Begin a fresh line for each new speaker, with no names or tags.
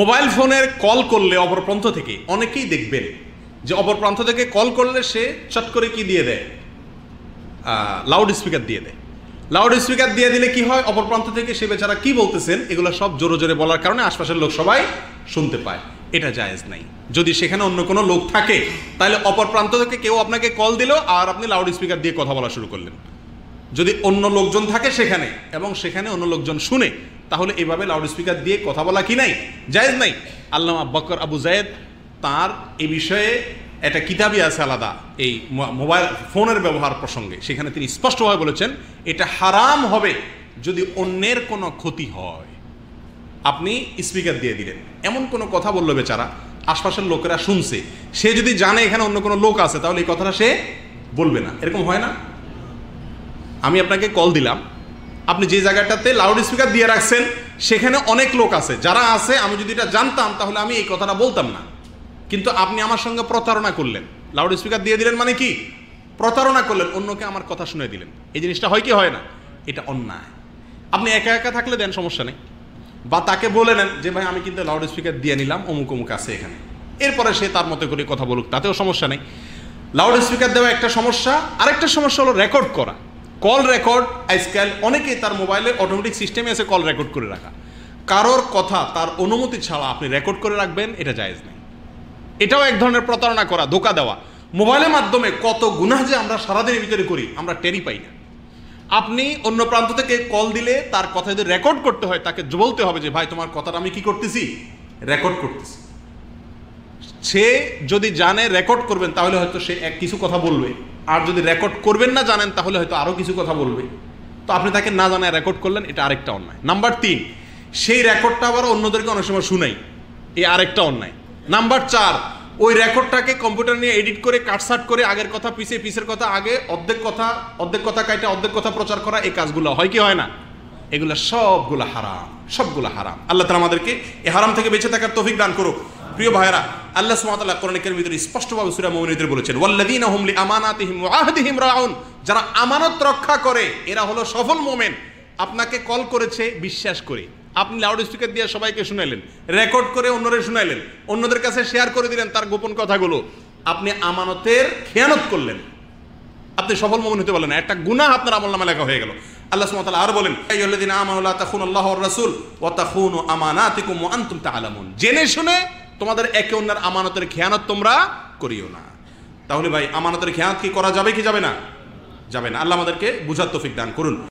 mobile ফোনের call করলে অপর প্রান্ত থেকে অনেকেই দেখবেন যে অপর প্রান্ত থেকে কল করলে সে চট করে কি দিয়ে দেয় লাউড স্পিকার দিয়ে দেয় লাউড স্পিকার দিয়ে দিলে কি হয় অপর প্রান্ত থেকে সে বেচারা কি বলতেছেন এগুলো সব জোরে জোরে বলার কারণে আশপাশের লোক সবাই শুনতে পায় এটা জায়েজ নাই যদি সেখানে অন্য কোনো লোক থাকে তাহলে অপর প্রান্ত থেকে কেউ আপনাকে কল দিল আর আপনি লাউড স্পিকার দিয়ে কথা বলা শুরু করলেন যদি অন্য লোকজন থাকে সেখানে এবং সেখানে অন্য লোকজন শুনে তাহলে এভাবে লাউড স্পিকার দিয়ে কথা বলা কি নাই জায়েজ নাই আল্লামা বকর আবু জায়েদ তার এ বিষয়ে একটা কিতাবই আছে আলাদা এই মোবাইল ফোনের ব্যবহার প্রসঙ্গে সেখানে তিনি স্পষ্টভাবে বলেছেন এটা হারাম হবে যদি অন্যের কোনো ক্ষতি হয় আপনি স্পিকার দিয়ে দিলেন এমন কোনো কথা বললো বেচারা আশপাশের লোকেরা শুনছে সে যদি জানে এখানে অন্য কোনো লোক আছে তাহলে এই কথাটা সে বলবে না এরকম হয় না আমি আপনাকে কল দিলাম আপনি যে জায়গাটাতে লাউড স্পিকার দিয়ে রাখছেন সেখানে অনেক লোক আছে যারা আছে আমি যদি এটা জানতাম তাহলে আমি এই কথাটা বলতাম না কিন্তু আপনি আমার সঙ্গে প্রতারণা করলেন লাউড স্পিকার দিয়ে দিলেন মানে কি প্রতারণা করলেন অন্যকে আমার কথা শুনে দিলেন এই জিনিসটা হয় কি হয় না এটা অন্যায় আপনি একা একা থাকলে দেন সমস্যা নেই বা তাকে বলে নেন যে ভাই আমি কিন্তু লাউড স্পিকার দিয়ে নিলাম অমুক অমুক আছে এখানে এরপরে সে তার মতো করে কথা বলুক তাতেও সমস্যা নেই লাউড স্পিকার দেওয়া একটা সমস্যা আরেকটা সমস্যা হলো রেকর্ড করা কল রেকর্ড আজকাল অনেকেই তার মোবাইলে অটোমেটিক সিস্টেমে এসে কল রেকর্ড করে রাখা কারোর কথা তার অনুমতি ছাড়া আপনি রেকর্ড করে রাখবেন এটা জায়েজ নেই এটাও এক ধরনের প্রতারণা করা ধোকা দেওয়া মোবাইলের মাধ্যমে কত গুণা যে আমরা সারাদিনের ভিতরে করি আমরা টেরি পাই না আপনি অন্য প্রান্ত থেকে কল দিলে তার কথা যদি রেকর্ড করতে হয় তাকে বলতে হবে যে ভাই তোমার কথাটা আমি কি করতেছি রেকর্ড করতেছি সে যদি জানে রেকর্ড করবেন তাহলে হয়তো সে এক কিছু কথা বলবে আর যদি রেকর্ড করবেন না জানেন তাহলে হয়তো আরও কিছু কথা বলবে তো আপনি তাকে না জানায় রেকর্ড করলেন এটা আরেকটা অন্যায় নাম্বার তিন সেই রেকর্ডটা আবার অন্যদেরকে অনেক সময় শুনাই এই আরেকটা অন্যায় নাম্বার চার ওই রেকর্ডটাকে কম্পিউটার নিয়ে এডিট করে কাটসাট করে আগের কথা পিছিয়ে পিসের কথা আগে অর্ধেক কথা অর্ধেক কথা কাইটা অর্ধেক কথা প্রচার করা এই কাজগুলো হয় কি হয় না এগুলো সবগুলো হারাম সবগুলো হারাম আল্লাহ তালা আমাদেরকে এ হারাম থেকে বেঁচে থাকার তফিক দান করুক প্রিয় ভাইরা আল্লাহ সুমাতাল্লাহ কোরআন ভিতরে স্পষ্টভাবে সুরা ভিতরে বলেছেন ওয়াল্লাদিন হুমলি রাউন যারা আমানত রক্ষা করে এরা হলো সফল মোমেন আপনাকে কল করেছে বিশ্বাস করে আপনি লাউড স্পিকার দিয়ে সবাইকে শুনাইলেন রেকর্ড করে অন্যরে শুনাইলেন অন্যদের কাছে শেয়ার করে দিলেন তার গোপন কথাগুলো আপনি আমানতের খেয়ানত করলেন আপনি সফল মোমেন হতে পারলেন একটা গুণা আপনার আমল নামে লেখা হয়ে গেল আল্লাহ সুমতাল আর বলেন আল্লাহ তাখুন আল্লাহ রাসুল ও তাখুন আমানাতিকুম আন্তুম তাহলে জেনে শুনে তোমাদের একে অন্যের আমানতের খেয়ানত তোমরা করিও না তাহলে ভাই আমানতের খেয়ানত কি করা যাবে কি যাবে না যাবে না আল্লাহ আমাদেরকে বুঝার তফিক দান করুন